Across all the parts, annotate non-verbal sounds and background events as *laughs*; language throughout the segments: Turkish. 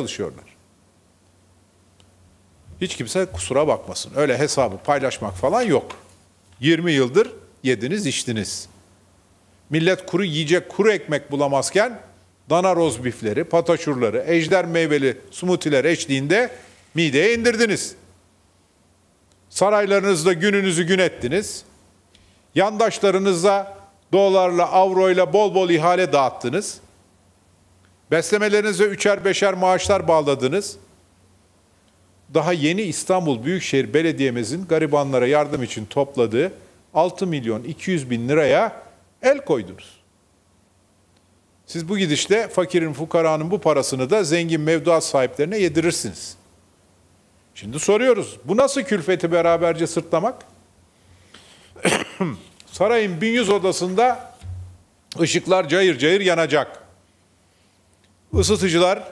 çalışıyorlar. Hiç kimse kusura bakmasın. Öyle hesabı paylaşmak falan yok. 20 yıldır yediniz içtiniz. Millet kuru yiyecek kuru ekmek bulamazken dana rozbifleri, pataşurları, ejder meyveli smoothie'ler eşliğinde mideye indirdiniz. Saraylarınızda gününüzü gün ettiniz. Yandaşlarınıza dolarla, avroyla bol bol ihale dağıttınız. Beslemelerinize üçer beşer maaşlar bağladınız. Daha yeni İstanbul Büyükşehir Belediye'mizin garibanlara yardım için topladığı 6 milyon 200 bin liraya el koydunuz. Siz bu gidişle fakirin, fukaranın bu parasını da zengin mevduat sahiplerine yedirirsiniz. Şimdi soruyoruz, bu nasıl külfeti beraberce sırtlamak? *coughs* Sarayın 1100 odasında ışıklar cayır cayır yanacak. Isıtıcılar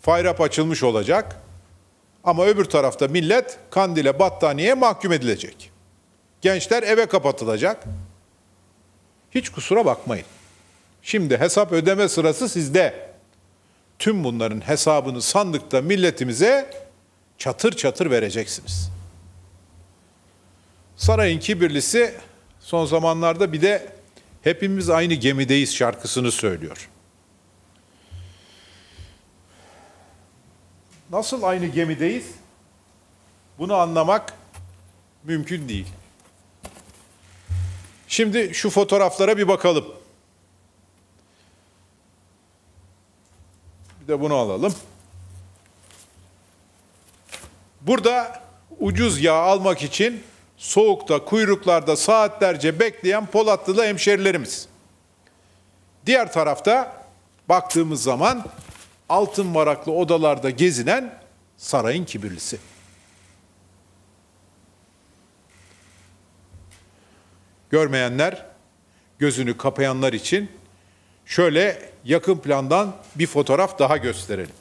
fayrap açılmış olacak ama öbür tarafta millet kandile battaniyeye mahkum edilecek. Gençler eve kapatılacak. Hiç kusura bakmayın. Şimdi hesap ödeme sırası sizde. Tüm bunların hesabını sandıkta milletimize çatır çatır vereceksiniz. Sarayın kibirlisi son zamanlarda bir de hepimiz aynı gemideyiz şarkısını söylüyor. nasıl aynı gemideyiz? Bunu anlamak mümkün değil. Şimdi şu fotoğraflara bir bakalım. Bir de bunu alalım. Burada ucuz yağ almak için soğukta, kuyruklarda saatlerce bekleyen Polatlılı hemşerilerimiz. Diğer tarafta baktığımız zaman altın varaklı odalarda gezinen sarayın kibirlisi. Görmeyenler, gözünü kapayanlar için şöyle yakın plandan bir fotoğraf daha gösterelim.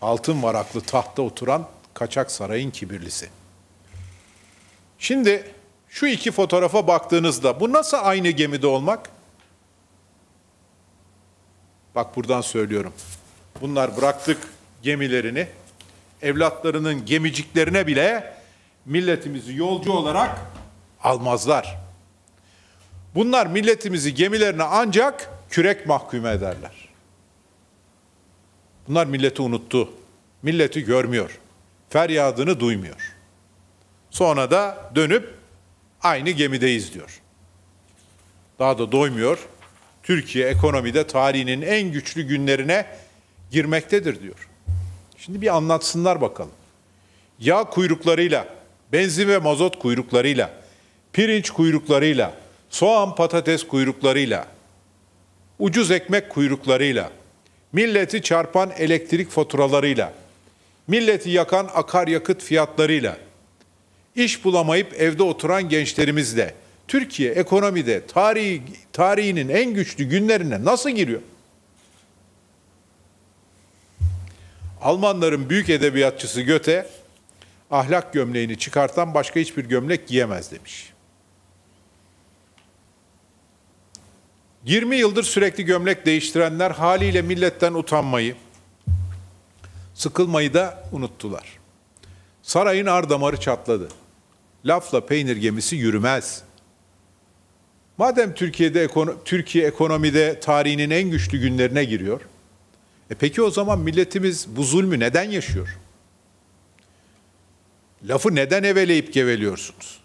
Altın varaklı tahta oturan kaçak sarayın kibirlisi. Şimdi şu iki fotoğrafa baktığınızda bu nasıl aynı gemide olmak? Bak buradan söylüyorum. Bunlar bıraktık gemilerini. Evlatlarının gemiciklerine bile milletimizi yolcu olarak almazlar. Bunlar milletimizi gemilerine ancak kürek mahkum ederler. Bunlar milleti unuttu. Milleti görmüyor. Feryadını duymuyor. Sonra da dönüp aynı gemideyiz diyor. Daha da doymuyor. Türkiye ekonomide tarihinin en güçlü günlerine girmektedir diyor. Şimdi bir anlatsınlar bakalım. Yağ kuyruklarıyla, benzin ve mazot kuyruklarıyla, pirinç kuyruklarıyla, soğan patates kuyruklarıyla, ucuz ekmek kuyruklarıyla, milleti çarpan elektrik faturalarıyla, milleti yakan akaryakıt fiyatlarıyla, iş bulamayıp evde oturan gençlerimizle Türkiye ekonomide tarihi, tarihinin en güçlü günlerine nasıl giriyor? Almanların büyük edebiyatçısı Göte, ahlak gömleğini çıkartan başka hiçbir gömlek giyemez demiş. 20 yıldır sürekli gömlek değiştirenler haliyle milletten utanmayı, sıkılmayı da unuttular. Sarayın ar çatladı lafla peynir gemisi yürümez. Madem Türkiye'de Türkiye ekonomide tarihinin en güçlü günlerine giriyor. E peki o zaman milletimiz bu zulmü neden yaşıyor? Lafı neden eveleyip geveliyorsunuz?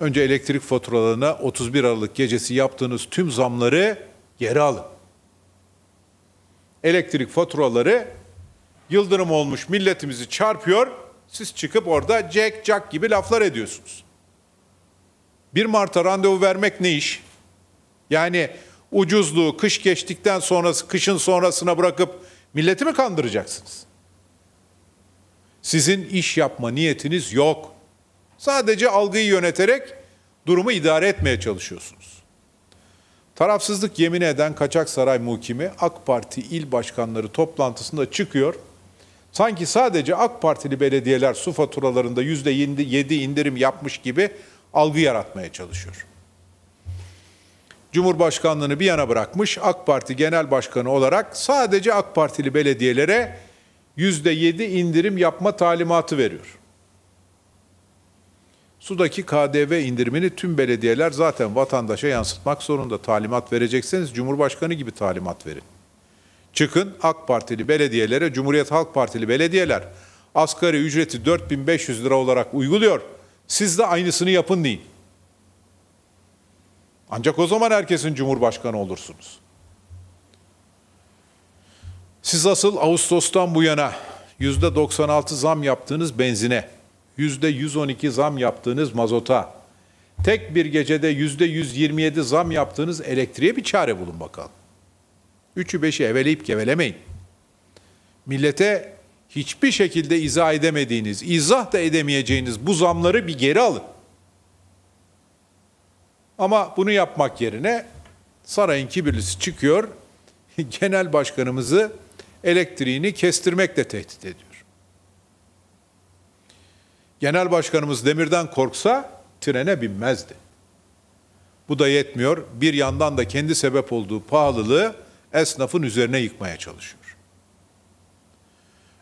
Önce elektrik faturalarına 31 Aralık gecesi yaptığınız tüm zamları geri alın. Elektrik faturaları yıldırım olmuş milletimizi çarpıyor. Siz çıkıp orada Jack Jack gibi laflar ediyorsunuz. 1 Mart'a randevu vermek ne iş? Yani ucuzluğu kış geçtikten sonrası, kışın sonrasına bırakıp milleti mi kandıracaksınız? Sizin iş yapma niyetiniz yok. Sadece algıyı yöneterek durumu idare etmeye çalışıyorsunuz. Tarafsızlık yemin eden Kaçak Saray Mukimi AK Parti il başkanları toplantısında çıkıyor. Sanki sadece AK Partili belediyeler su faturalarında %7 indirim yapmış gibi algı yaratmaya çalışıyor. Cumhurbaşkanlığını bir yana bırakmış AK Parti Genel Başkanı olarak sadece AK Partili belediyelere %7 indirim yapma talimatı veriyor. Sudaki KDV indirimini tüm belediyeler zaten vatandaşa yansıtmak zorunda. Talimat verecekseniz Cumhurbaşkanı gibi talimat verin. Çıkın AK Partili belediyelere, Cumhuriyet Halk Partili belediyeler asgari ücreti 4500 lira olarak uyguluyor. Siz de aynısını yapın deyin. Ancak o zaman herkesin cumhurbaşkanı olursunuz. Siz asıl Ağustos'tan bu yana %96 zam yaptığınız benzine, %112 zam yaptığınız mazota, tek bir gecede %127 zam yaptığınız elektriğe bir çare bulun bakalım. Üçü beşi eveleyip gevelemeyin. Millete hiçbir şekilde izah edemediğiniz, izah da edemeyeceğiniz bu zamları bir geri alın. Ama bunu yapmak yerine sarayın kibirlisi çıkıyor, *laughs* genel başkanımızı elektriğini kestirmekle tehdit ediyor. Genel başkanımız demirden korksa trene binmezdi. Bu da yetmiyor. Bir yandan da kendi sebep olduğu pahalılığı esnafın üzerine yıkmaya çalışıyor.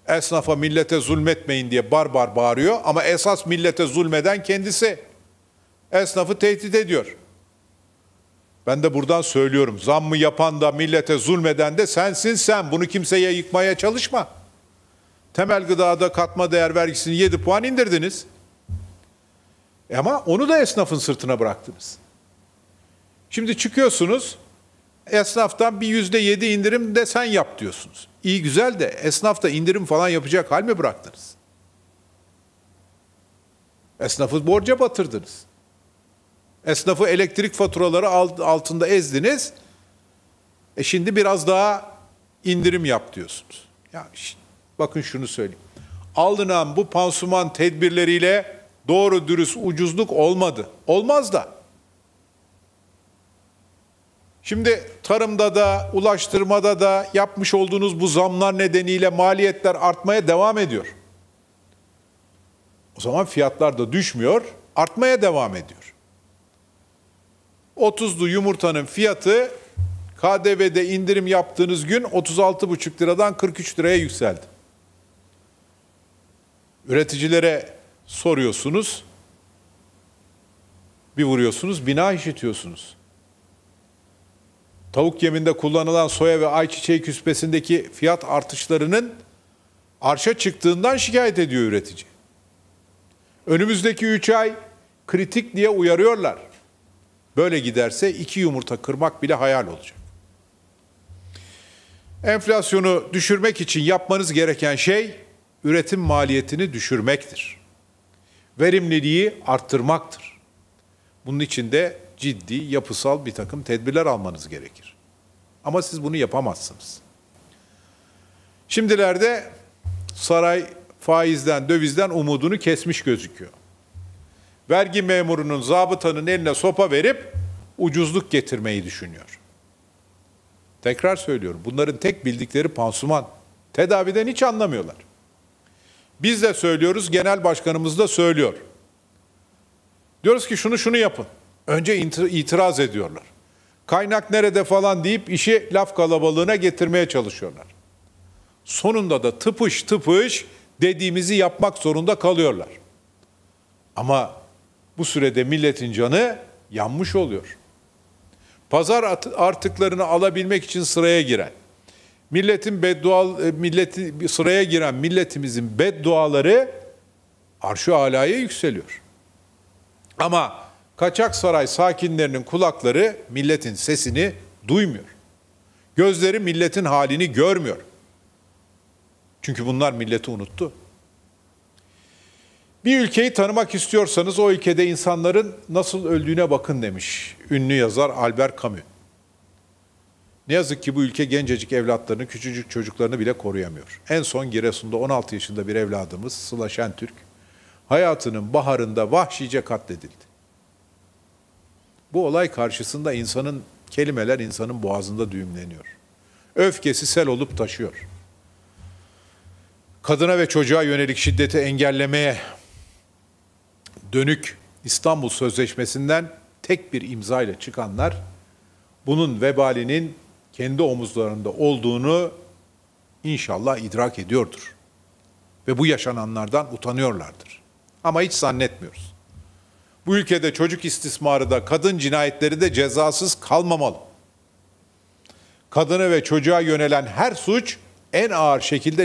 Esnafa millete zulmetmeyin diye bar bar bağırıyor ama esas millete zulmeden kendisi. Esnafı tehdit ediyor. Ben de buradan söylüyorum. Zammı yapan da millete zulmeden de sensin sen. Bunu kimseye yıkmaya çalışma. Temel gıdada katma değer vergisini 7 puan indirdiniz. E ama onu da esnafın sırtına bıraktınız. Şimdi çıkıyorsunuz esnaftan bir yüzde yedi indirim de sen yap diyorsunuz. İyi güzel de esnaf da indirim falan yapacak hal mi bıraktınız? Esnafı borca batırdınız. Esnafı elektrik faturaları altında ezdiniz. E şimdi biraz daha indirim yap diyorsunuz. Ya işte, bakın şunu söyleyeyim. Alınan bu pansuman tedbirleriyle doğru dürüst ucuzluk olmadı. Olmaz da. Şimdi tarımda da, ulaştırmada da yapmış olduğunuz bu zamlar nedeniyle maliyetler artmaya devam ediyor. O zaman fiyatlar da düşmüyor, artmaya devam ediyor. 30'lu yumurtanın fiyatı KDV'de indirim yaptığınız gün 36,5 liradan 43 liraya yükseldi. Üreticilere soruyorsunuz, bir vuruyorsunuz, bina işitiyorsunuz tavuk yeminde kullanılan soya ve ayçiçeği küspesindeki fiyat artışlarının arşa çıktığından şikayet ediyor üretici. Önümüzdeki 3 ay kritik diye uyarıyorlar. Böyle giderse iki yumurta kırmak bile hayal olacak. Enflasyonu düşürmek için yapmanız gereken şey üretim maliyetini düşürmektir. Verimliliği arttırmaktır. Bunun için de ciddi yapısal bir takım tedbirler almanız gerekir. Ama siz bunu yapamazsınız. Şimdilerde saray faizden, dövizden umudunu kesmiş gözüküyor. Vergi memurunun, zabıtanın eline sopa verip ucuzluk getirmeyi düşünüyor. Tekrar söylüyorum, bunların tek bildikleri pansuman. Tedaviden hiç anlamıyorlar. Biz de söylüyoruz, genel başkanımız da söylüyor. Diyoruz ki şunu şunu yapın. Önce itiraz ediyorlar. Kaynak nerede falan deyip işi laf kalabalığına getirmeye çalışıyorlar. Sonunda da tıpış tıpış dediğimizi yapmak zorunda kalıyorlar. Ama bu sürede milletin canı yanmış oluyor. Pazar artıklarını alabilmek için sıraya giren, milletin beddual e, milleti sıraya giren milletimizin bedduaları arşu alaya yükseliyor. Ama Kaçak saray sakinlerinin kulakları milletin sesini duymuyor. Gözleri milletin halini görmüyor. Çünkü bunlar milleti unuttu. Bir ülkeyi tanımak istiyorsanız o ülkede insanların nasıl öldüğüne bakın demiş ünlü yazar Albert Camus. Ne yazık ki bu ülke gencecik evlatlarını, küçücük çocuklarını bile koruyamıyor. En son Giresun'da 16 yaşında bir evladımız Sıla Şentürk hayatının baharında vahşice katledildi. Bu olay karşısında insanın kelimeler insanın boğazında düğümleniyor. Öfkesi sel olup taşıyor. Kadına ve çocuğa yönelik şiddeti engellemeye dönük İstanbul Sözleşmesi'nden tek bir imza ile çıkanlar bunun vebalinin kendi omuzlarında olduğunu inşallah idrak ediyordur. Ve bu yaşananlardan utanıyorlardır. Ama hiç zannetmiyoruz. Bu ülkede çocuk istismarı da kadın cinayetleri de cezasız kalmamalı. Kadına ve çocuğa yönelen her suç en ağır şekilde